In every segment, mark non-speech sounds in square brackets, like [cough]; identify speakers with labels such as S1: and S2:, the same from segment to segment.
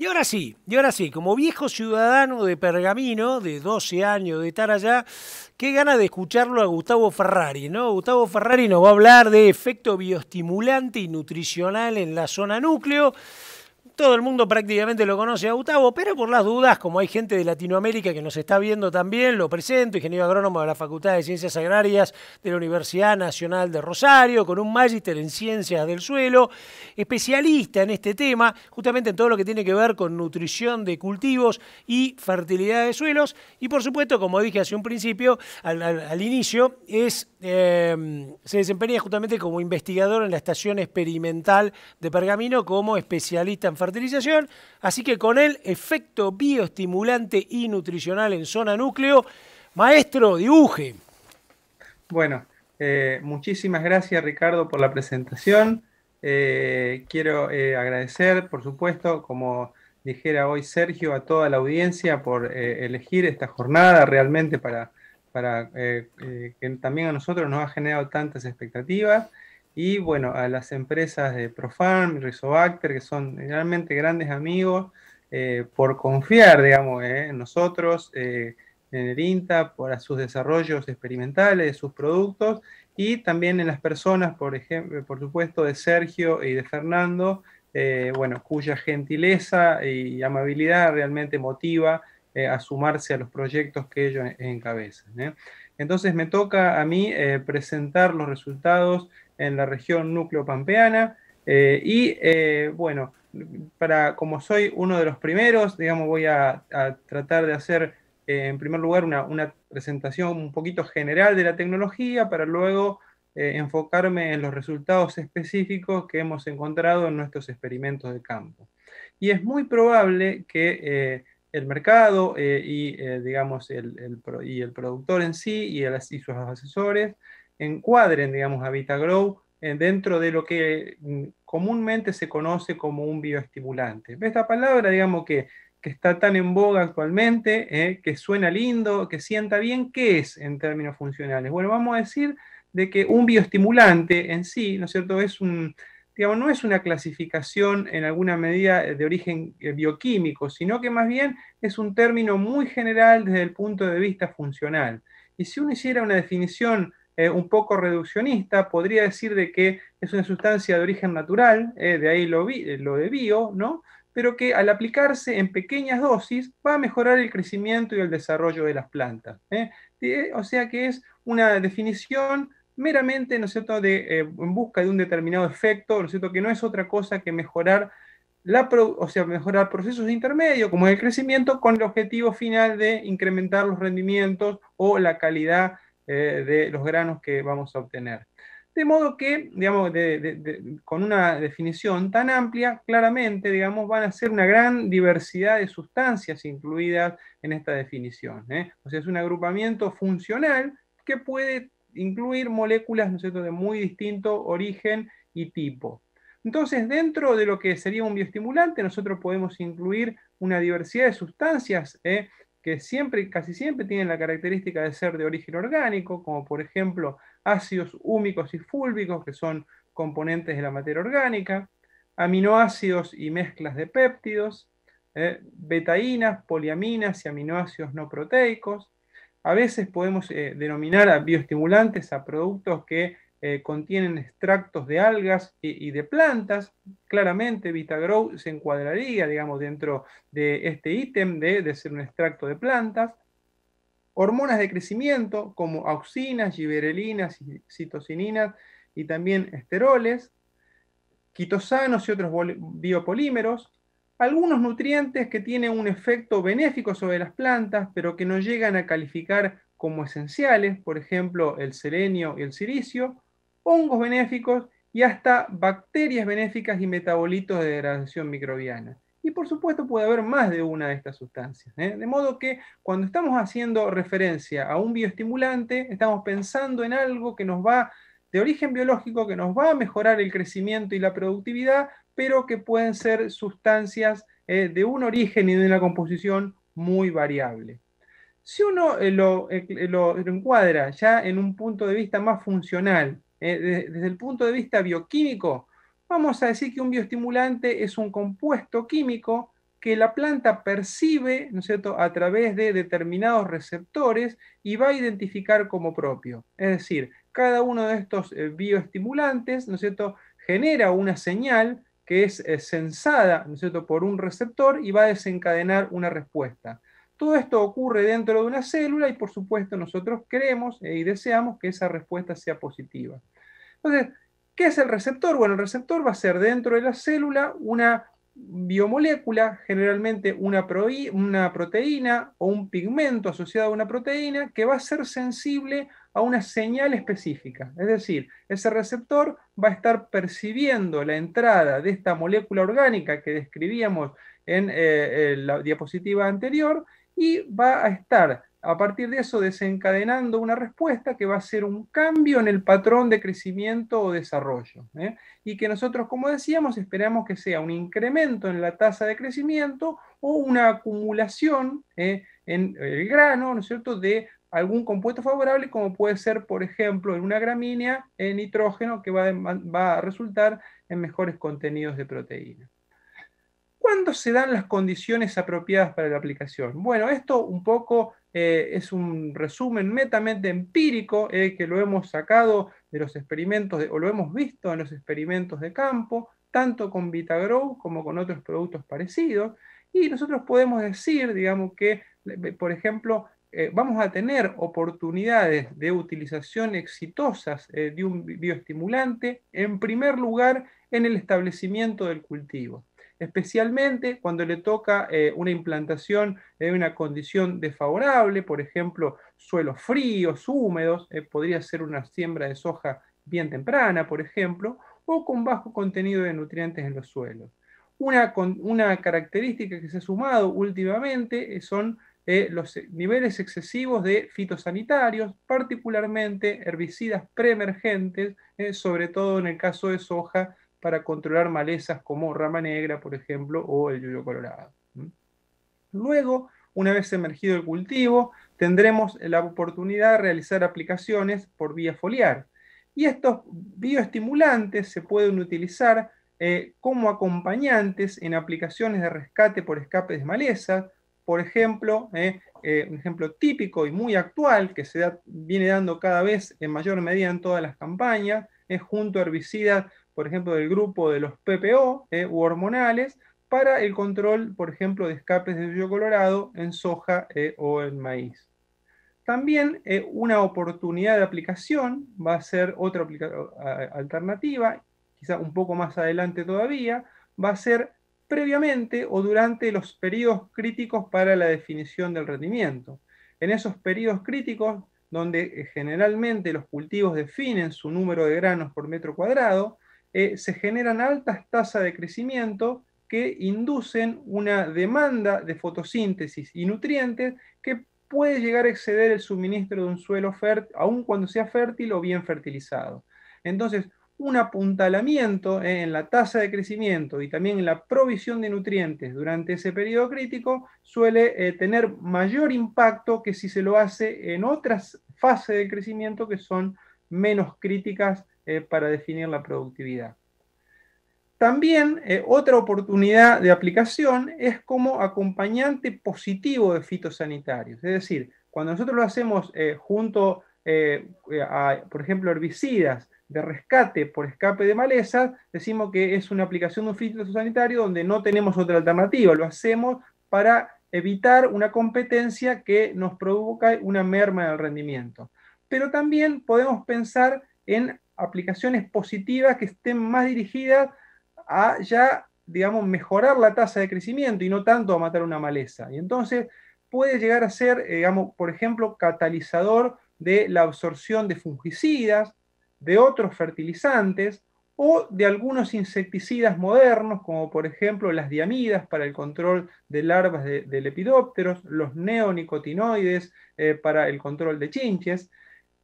S1: Y ahora sí, y ahora sí, como viejo ciudadano de Pergamino, de 12 años de estar allá, qué gana de escucharlo a Gustavo Ferrari, ¿no? Gustavo Ferrari nos va a hablar de efecto bioestimulante y nutricional en la zona núcleo. Todo el mundo prácticamente lo conoce a Gustavo, pero por las dudas, como hay gente de Latinoamérica que nos está viendo también, lo presento, ingeniero agrónomo de la Facultad de Ciencias Agrarias de la Universidad Nacional de Rosario, con un máster en Ciencias del Suelo, especialista en este tema, justamente en todo lo que tiene que ver con nutrición de cultivos y fertilidad de suelos. Y por supuesto, como dije hace un principio, al, inicio, es, em, se desempeña justamente como investigador en la Estación Experimental de Pergamino como especialista en fertilidad así que con el efecto bioestimulante y nutricional en zona núcleo, maestro, dibuje. Bueno, eh, muchísimas gracias Ricardo por la presentación. Eh, quiero eh, agradecer, por supuesto, como dijera hoy Sergio, a toda la audiencia por elegir esta jornada realmente para, para que también a nosotros nos ha generado tantas expectativas y bueno, a las empresas de Profarm, Rizobacter, que son realmente grandes amigos, eh, por confiar, digamos, eh, en nosotros, eh, en el INTA, por sus desarrollos experimentales, sus productos, y también en las personas, por ejemplo, por supuesto, de Sergio y de Fernando, bueno, cuya gentileza y amabilidad realmente motiva a sumarse a los proyectos que ellos encabezan. Entonces me toca a mí presentar los resultados en la región núcleo pampeana. Eh, y eh, bueno, para, como soy uno de los primeros, digamos, voy a, tratar de hacer eh, en primer lugar una, presentación un poquito general de la tecnología para luego enfocarme en los resultados específicos que hemos encontrado en nuestros experimentos de campo. Y es muy probable que el mercado y, digamos, el, y el productor en sí y, y sus asesores encuadren, digamos, a Vitagrow eh, dentro de lo que mm, comúnmente se conoce como un bioestimulante. Esta palabra, digamos, que, está tan en boga actualmente, eh, que suena lindo, que sienta bien, ¿qué es en términos funcionales? Bueno, vamos a decir de que un bioestimulante en sí, ¿no es cierto?, es un, digamos, no es una clasificación en alguna medida eh, de origen bioquímico, sino que más bien es un término muy general desde el punto de vista funcional. Y si uno hiciera una definición eh, un poco reduccionista, podría decir de que es una sustancia de origen natural, eh, de ahí lo, vi, eh, lo de bio, ¿no? pero que al aplicarse en pequeñas dosis va a mejorar el crecimiento y el desarrollo de las plantas. O sea que es una definición meramente, ¿no de, en busca de un determinado efecto, ¿no que no es otra cosa que mejorar, la o sea, mejorar procesos intermedios, como el crecimiento, con el objetivo final de incrementar los rendimientos o la calidad eh, de los granos que vamos a obtener. De modo que, digamos, con una definición tan amplia, claramente, digamos, van a ser una gran diversidad de sustancias incluidas en esta definición. ¿eh? O sea, es un agrupamiento funcional que puede incluir moléculas, de muy distinto origen y tipo. Entonces, dentro de lo que sería un bioestimulante, nosotros podemos incluir una diversidad de sustancias ¿eh? que siempre, casi siempre tienen la característica de ser de origen orgánico, como por ejemplo ácidos húmicos y fúlvicos, que son componentes de la materia orgánica, aminoácidos y mezclas de péptidos, ¿eh? betaínas, poliaminas y aminoácidos no proteicos. A veces podemos eh, denominar a bioestimulantes a productos que eh, contienen extractos de algas y, de plantas. Claramente Vitagrow se encuadraría, digamos, dentro de este ítem de, ser un extracto de plantas. Hormonas de crecimiento como auxinas, giberelinas, citocininas y también esteroles, quitosanos y otros biopolímeros, algunos nutrientes que tienen un efecto benéfico sobre las plantas, pero que no llegan a calificar como esenciales, por ejemplo, el selenio y el silicio, hongos benéficos y hasta bacterias benéficas y metabolitos de degradación microbiana. Y por supuesto puede haber más de una de estas sustancias. ¿eh? De modo que cuando estamos haciendo referencia a un bioestimulante, estamos pensando en algo que nos va de origen biológico, que nos va a mejorar el crecimiento y la productividad, pero que pueden ser sustancias eh, de un origen y de una composición muy variable. Si uno eh, lo, lo encuadra ya en un punto de vista más funcional, eh, desde el punto de vista bioquímico, vamos a decir que un bioestimulante es un compuesto químico que la planta percibe ¿no cierto? a través de determinados receptores y va a identificar como propio. Es decir, cada uno de estos eh, bioestimulantes ¿no genera una señal que es eh, sensada por un receptor y va a desencadenar una respuesta. Todo esto ocurre dentro de una célula y por supuesto nosotros queremos e y deseamos que esa respuesta sea positiva. Entonces, ¿qué es el receptor? Bueno, el receptor va a ser dentro de la célula una biomolécula, generalmente una, proteína o un pigmento asociado a una proteína que va a ser sensible a una señal específica. Es decir, ese receptor va a estar percibiendo la entrada de esta molécula orgánica que describíamos en eh, eh, la diapositiva anterior y va a estar a partir de eso desencadenando una respuesta que va a ser un cambio en el patrón de crecimiento o desarrollo. ¿eh? Y que nosotros, como decíamos, esperamos que sea un incremento en la tasa de crecimiento o una acumulación ¿eh? en el grano, ¿no es cierto?, de algún compuesto favorable, como puede ser, por ejemplo, en una gramínea, en nitrógeno, que va, va a resultar en mejores contenidos de proteína. ¿Cuándo se dan las condiciones apropiadas para la aplicación? Bueno, esto un poco eh, es un resumen metamente empírico eh, que lo hemos sacado de los experimentos o lo hemos visto en los experimentos de campo, tanto con Vitagrow como con otros productos parecidos. Y nosotros podemos decir, digamos, que, eh, por ejemplo, vamos a tener oportunidades de utilización exitosas de un bioestimulante, en primer lugar, en el establecimiento del cultivo especialmente cuando le toca eh, una implantación en una condición desfavorable, por ejemplo, suelos fríos, húmedos, eh, podría ser una siembra de soja bien temprana, por ejemplo, o con bajo contenido de nutrientes en los suelos. Una, característica que se ha sumado últimamente eh, son los niveles excesivos de fitosanitarios, particularmente herbicidas preemergentes, sobre todo en el caso de soja para controlar malezas como rama negra, por ejemplo, o el yuyo colorado. Luego, una vez emergido el cultivo, tendremos la oportunidad de realizar aplicaciones por vía foliar. Y estos bioestimulantes se pueden utilizar eh, como acompañantes en aplicaciones de rescate por escape de maleza. Por ejemplo, eh, eh, un ejemplo típico y muy actual que se viene dando cada vez en mayor medida en todas las campañas, es junto a herbicidas por ejemplo, del grupo de los PPO eh, u hormonales para el control, por ejemplo, de escapes de suyo colorado en soja eh, o en maíz. También eh, una oportunidad de aplicación va a ser otra alternativa, quizá un poco más adelante todavía, va a ser previamente o durante los periodos críticos para la definición del rendimiento. En esos periodos críticos, donde generalmente los cultivos definen su número de granos por metro cuadrado, eh, se generan altas tasas de crecimiento que inducen una demanda de fotosíntesis y nutrientes que puede llegar a exceder el suministro de un suelo aun cuando sea fértil o bien fertilizado. Entonces, un apuntalamiento eh, en la tasa de crecimiento y también en la provisión de nutrientes durante ese periodo crítico suele eh, tener mayor impacto que si se lo hace en otras fases de crecimiento que son menos críticas eh, para definir la productividad. También eh, otra oportunidad de aplicación es como acompañante positivo de fitosanitarios. Es decir, cuando nosotros lo hacemos eh, junto a, por ejemplo, herbicidas de rescate por escape de malezas, decimos que es una aplicación de un fitosanitario donde no tenemos otra alternativa, lo hacemos para evitar una competencia que nos provoca una merma del rendimiento. Pero también podemos pensar en aplicaciones positivas que estén más dirigidas a ya, digamos, mejorar la tasa de crecimiento y no tanto a matar una maleza. Y entonces puede llegar a ser, eh, digamos, por ejemplo, catalizador de la absorción de fungicidas, de otros fertilizantes o de algunos insecticidas modernos, como por ejemplo las diamidas para el control de larvas de, lepidópteros, los neonicotinoides eh, para el control de chinches.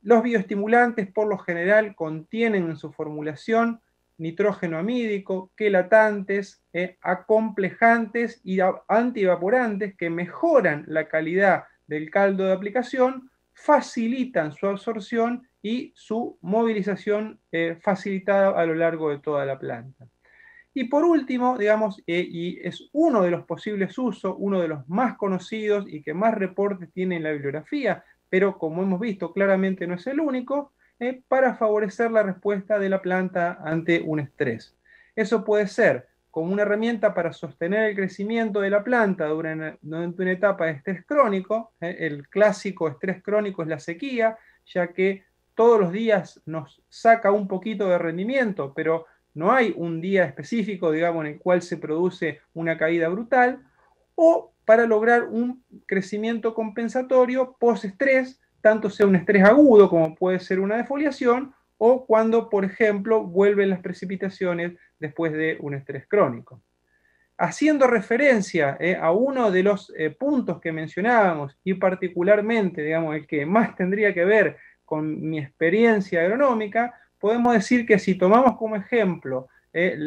S1: Los bioestimulantes por lo general contienen en su formulación nitrógeno amídico, quelatantes, eh, acomplejantes y antievaporantes que mejoran la calidad del caldo de aplicación, facilitan su absorción y su movilización eh, facilitada a lo largo de toda la planta. Y por último, digamos, eh, y es uno de los posibles usos, uno de los más conocidos y que más reportes tiene en la bibliografía pero como hemos visto claramente no es el único, eh, para favorecer la respuesta de la planta ante un estrés. Eso puede ser como una herramienta para sostener el crecimiento de la planta durante, una etapa de estrés crónico. Eh, el clásico estrés crónico es la sequía, ya que todos los días nos saca un poquito de rendimiento, pero no hay un día específico, digamos, en el cual se produce una caída brutal o para lograr un crecimiento compensatorio post-estrés, tanto sea un estrés agudo como puede ser una defoliación, o cuando, por ejemplo, vuelven las precipitaciones después de un estrés crónico. Haciendo referencia eh, a uno de los eh, puntos que mencionábamos y particularmente, digamos, el que más tendría que ver con mi experiencia agronómica, podemos decir que si tomamos como ejemplo eh,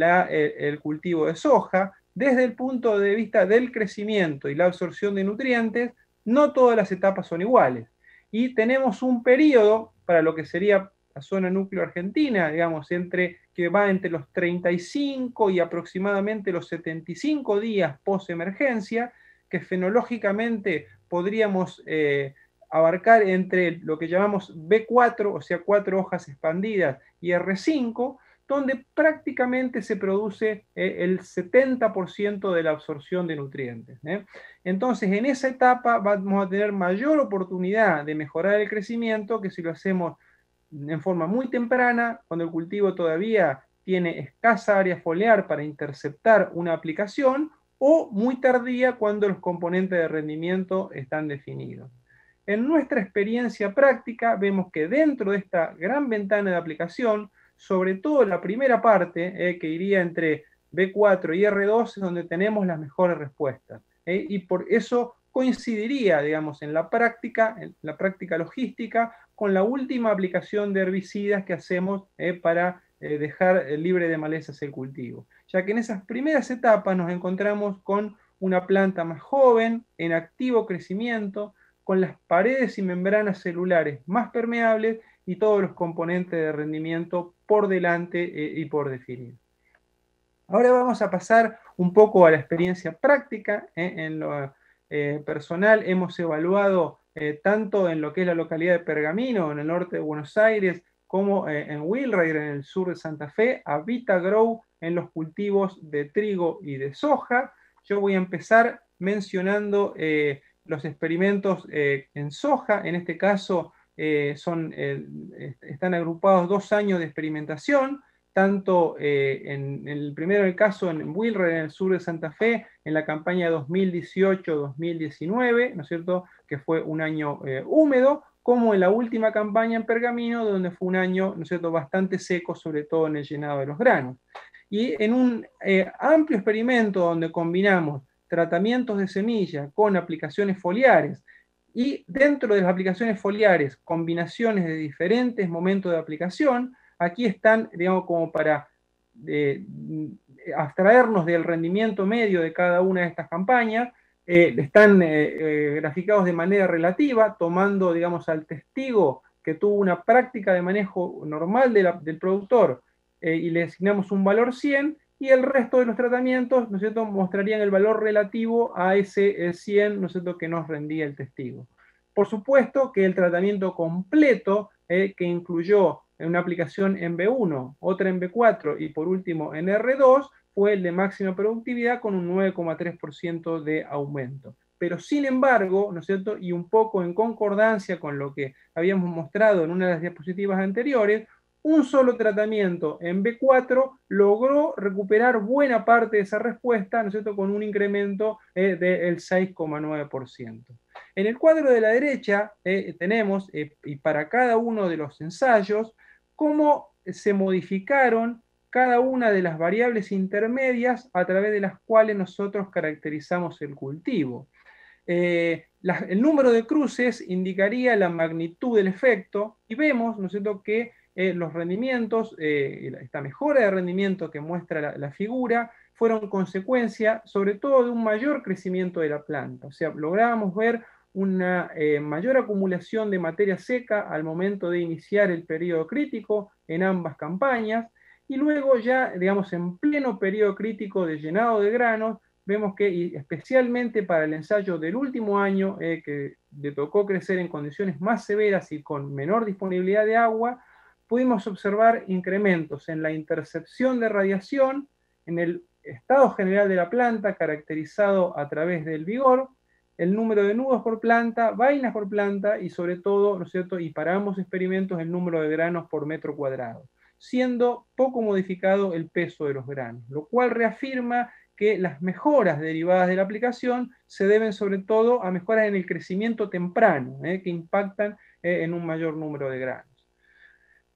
S1: el cultivo de soja, desde el punto de vista del crecimiento y la absorción de nutrientes, no todas las etapas son iguales. Y tenemos un periodo para lo que sería la zona núcleo argentina, digamos, entre, que va entre los 35 y aproximadamente los 75 días post-emergencia, que fenológicamente podríamos eh, abarcar entre lo que llamamos B4, o sea, cuatro hojas expandidas, y R5, donde prácticamente se produce eh, el 70% de la absorción de nutrientes. ¿eh? Entonces, en esa etapa vamos a tener mayor oportunidad de mejorar el crecimiento que si lo hacemos en forma muy temprana, cuando el cultivo todavía tiene escasa área foliar para interceptar una aplicación, o muy tardía cuando los componentes de rendimiento están definidos. En nuestra experiencia práctica vemos que dentro de esta gran ventana de aplicación, sobre todo la primera parte, eh, que iría entre B4 y R2, es donde tenemos las mejores respuestas. Eh, y por eso coincidiría, digamos, en la práctica, logística, con la última aplicación de herbicidas que hacemos eh, para dejar libre de malezas el cultivo. Ya que en esas primeras etapas nos encontramos con una planta más joven, en activo crecimiento, con las paredes y membranas celulares más permeables y todos los componentes de rendimiento por delante eh, y por definir. Ahora vamos a pasar un poco a la experiencia práctica. Eh, en lo eh, personal hemos evaluado tanto en lo que es la localidad de Pergamino, en el norte de Buenos Aires, como en Wilrayer, en el sur de Santa Fe, a Vitagrow en los cultivos de trigo y de soja. Yo voy a empezar mencionando los experimentos en soja, en este caso eh, eh, están agrupados dos años de experimentación, tanto eh, en, el primero el caso en Wilred, en el sur de Santa Fe, en la campaña 2018-2019, ¿no es cierto?, que fue un año húmedo, como en la última campaña en Pergamino, donde fue un año, ¿no es cierto?, bastante seco, sobre todo en el llenado de los granos. Y en un amplio experimento donde combinamos tratamientos de semilla con aplicaciones foliares, y dentro de las aplicaciones foliares, combinaciones de diferentes momentos de aplicación, aquí están, digamos, como para eh, mm, abstraernos del rendimiento medio de cada una de estas campañas, eh, están eh, graficados de manera relativa, tomando, digamos, al testigo que tuvo una práctica de manejo normal del productor y le asignamos un valor 100, y el resto de los tratamientos, ¿no es cierto?, mostrarían el valor relativo a ese 100, eh, ¿no es cierto?, que nos rendía el testigo. Por supuesto que el tratamiento completo, eh, que incluyó una aplicación en B1, otra en B4 y por último en R2, fue el de máxima productividad con un 9,3% de aumento. Pero sin embargo, ¿no es cierto? Y un poco en concordancia con lo que habíamos mostrado en una de las diapositivas anteriores, un solo tratamiento en B4 logró recuperar buena parte de esa respuesta, ¿no es cierto?, con un incremento eh, del 6,9%. En el cuadro de la derecha eh, tenemos, eh, y para cada uno de los ensayos, cómo se modificaron cada una de las variables intermedias a través de las cuales nosotros caracterizamos el cultivo. el número de cruces indicaría la magnitud del efecto y vemos ¿no es cierto? que eh, los rendimientos, eh, esta mejora de rendimiento que muestra la, figura, fueron consecuencia sobre todo de un mayor crecimiento de la planta. O sea, lográbamos ver una eh, mayor acumulación de materia seca al momento de iniciar el periodo crítico en ambas campañas y luego ya, digamos, en pleno periodo crítico de llenado de granos, vemos que especialmente para el ensayo del último año, que le tocó crecer en condiciones más severas y con menor disponibilidad de agua, pudimos observar incrementos en la intercepción de radiación, en el estado general de la planta caracterizado a través del vigor, el número de nudos por planta, vainas por planta y sobre todo, ¿no es cierto? Y para ambos experimentos el número de granos por metro cuadrado, siendo poco modificado el peso de los granos, lo cual reafirma que las mejoras derivadas de la aplicación se deben sobre todo a mejoras en el crecimiento temprano, ¿eh? que impactan eh, en un mayor número de granos.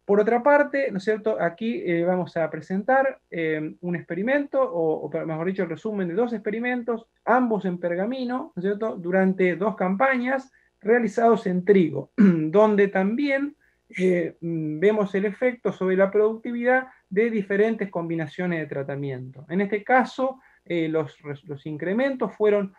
S1: Por otra parte, ¿no es cierto? Aquí eh, vamos a presentar em, un experimento, o, mejor dicho, el resumen de dos experimentos, ambos en pergamino, ¿no es cierto? Durante dos campañas realizados en trigo, [clears throat] donde también eh, mm, vemos el efecto sobre la productividad de diferentes combinaciones de tratamiento. En este caso, eh, los, los, incrementos fueron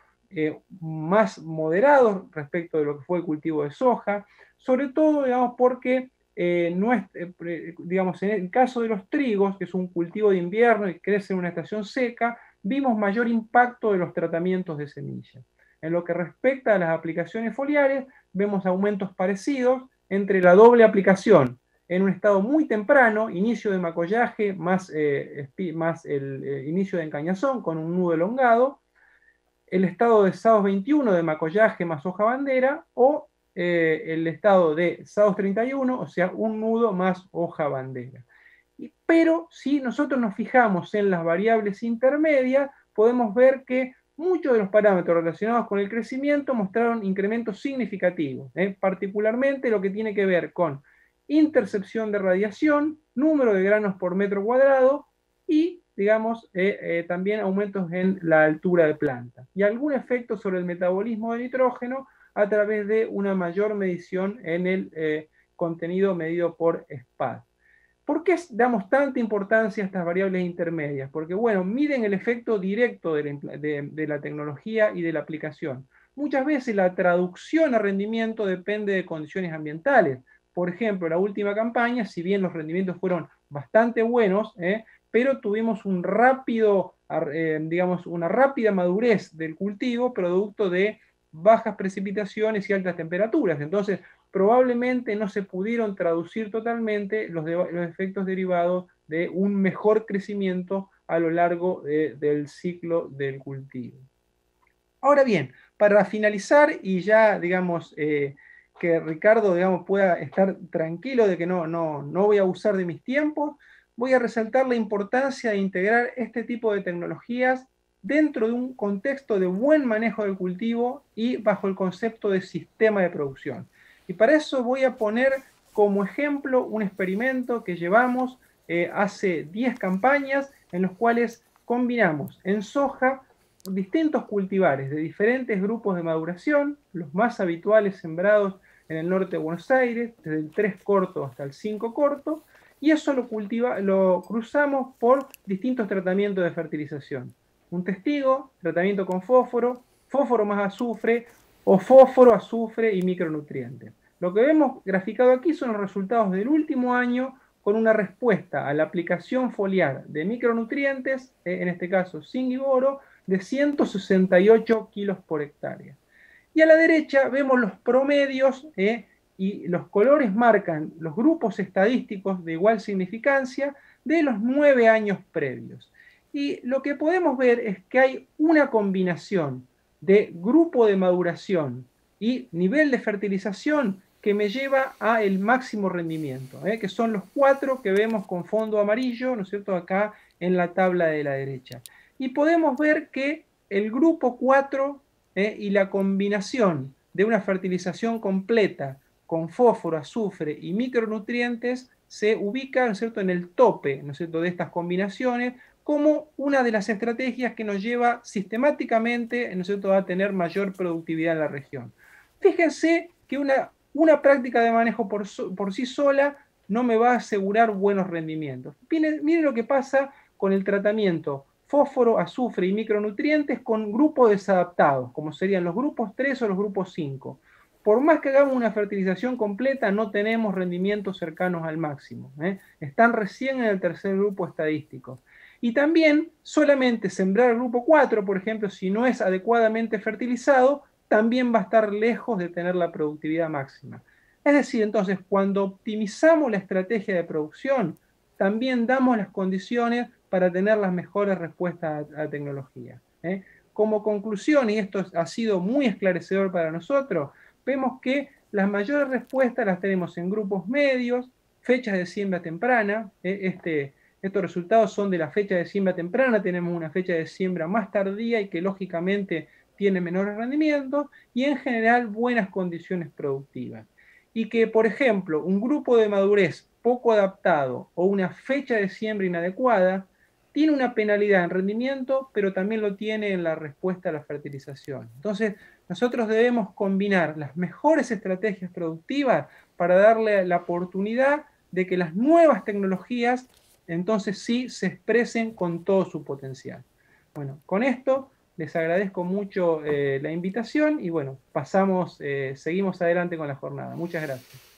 S1: más moderados respecto de lo que fue el cultivo de soja, sobre todo, digamos, porque eh, eh, digamos, en el caso de los trigos, que es un cultivo de invierno y crece en una estación seca, vimos mayor impacto de los tratamientos de semilla. En lo que respecta a las aplicaciones foliares, vemos aumentos parecidos entre la doble aplicación en un estado muy temprano, inicio de macollaje más, eh, más el inicio de encañazón con un nudo elongado, el estado de SAOS 21 de macollaje más hoja bandera o eh, el estado de saus 31, o sea, un nudo más hoja bandera. pero si nosotros nos fijamos en las variables intermedias, podemos ver que muchos de los parámetros relacionados con el crecimiento mostraron incrementos significativos, ¿eh? particularmente lo que tiene que ver con intercepción de radiación, número de granos por metro cuadrado y, digamos, eh, también aumentos en la altura de planta. Y algún efecto sobre el metabolismo de nitrógeno a través de una mayor medición en el eh, contenido medido por SPAD. ¿Por qué damos tanta importancia a estas variables intermedias? Porque, bueno, miden el efecto directo de la, tecnología y de la aplicación. Muchas veces la traducción a rendimiento depende de condiciones ambientales. Por ejemplo, la última campaña, si bien los rendimientos fueron bastante buenos, ¿eh? pero tuvimos eh, digamos, una rápida madurez del cultivo producto de bajas precipitaciones y altas temperaturas. Entonces, probablemente no se pudieron traducir totalmente los, los efectos derivados de un mejor crecimiento a lo largo del ciclo del cultivo. Ahora bien, para finalizar y ya, digamos, eh, que Ricardo, digamos, pueda estar tranquilo de que no, no, no voy a abusar de mis tiempos, voy a resaltar la importancia de integrar este tipo de tecnologías dentro de un contexto de buen manejo del cultivo y bajo el concepto de sistema de producción. Y para eso voy a poner como ejemplo un experimento que llevamos eh, hace 10 campañas en los cuales combinamos en soja distintos cultivares de diferentes grupos de maduración, los más habituales sembrados en el norte de Buenos Aires, desde el 3 corto hasta el 5 corto, y eso lo, cultiva, lo cruzamos por distintos tratamientos de fertilización un testigo, tratamiento con fósforo, fósforo más azufre o fósforo, azufre y micronutrientes. Lo que vemos graficado aquí son los resultados del último año con una respuesta a la aplicación foliar de micronutrientes, eh, en este caso sin boro, de 168 kilos por hectárea. Y a la derecha vemos los promedios eh, y los colores marcan los grupos estadísticos de igual significancia de los nueve años previos. Y lo que podemos ver es que hay una combinación de grupo de maduración y nivel de fertilización que me lleva a el máximo rendimiento, ¿eh? que son los cuatro que vemos con fondo amarillo, ¿no es cierto?, acá en la tabla de la derecha. Y podemos ver que el grupo 4 ¿eh? y la combinación de una fertilización completa con fósforo, azufre y micronutrientes se ubica, cierto?, en el tope, ¿no es cierto?, de estas combinaciones, como una de las estrategias que nos lleva sistemáticamente a tener mayor productividad en la región. Fíjense que una, práctica de manejo por, sí sola no me va a asegurar buenos rendimientos. Miren, lo que pasa con el tratamiento fósforo, azufre y micronutrientes con grupos desadaptados, como serían los grupos 3 o los grupos 5. Por más que hagamos una fertilización completa, no tenemos rendimientos cercanos al máximo. ¿eh? Están recién en el tercer grupo estadístico. Y también solamente sembrar grupo 4, por ejemplo, si no es adecuadamente fertilizado, también va a estar lejos de tener la productividad máxima. Es decir, entonces, cuando optimizamos la estrategia de producción, también damos las condiciones para tener las mejores respuestas a, la tecnología. ¿eh? Como conclusión, y esto ha sido muy esclarecedor para nosotros, vemos que las mayores respuestas las tenemos en grupos medios, fechas de siembra temprana, ¿eh? este, estos resultados son de la fecha de siembra temprana, tenemos una fecha de siembra más tardía y que lógicamente tiene menores rendimientos y en general buenas condiciones productivas. Y que, por ejemplo, un grupo de madurez poco adaptado o una fecha de siembra inadecuada tiene una penalidad en rendimiento, pero también lo tiene en la respuesta a la fertilización. Entonces, nosotros debemos combinar las mejores estrategias productivas para darle la oportunidad de que las nuevas tecnologías entonces sí se expresen con todo su potencial. Bueno, con esto les agradezco mucho eh, la invitación y bueno, pasamos, eh, seguimos adelante con la jornada. Muchas gracias.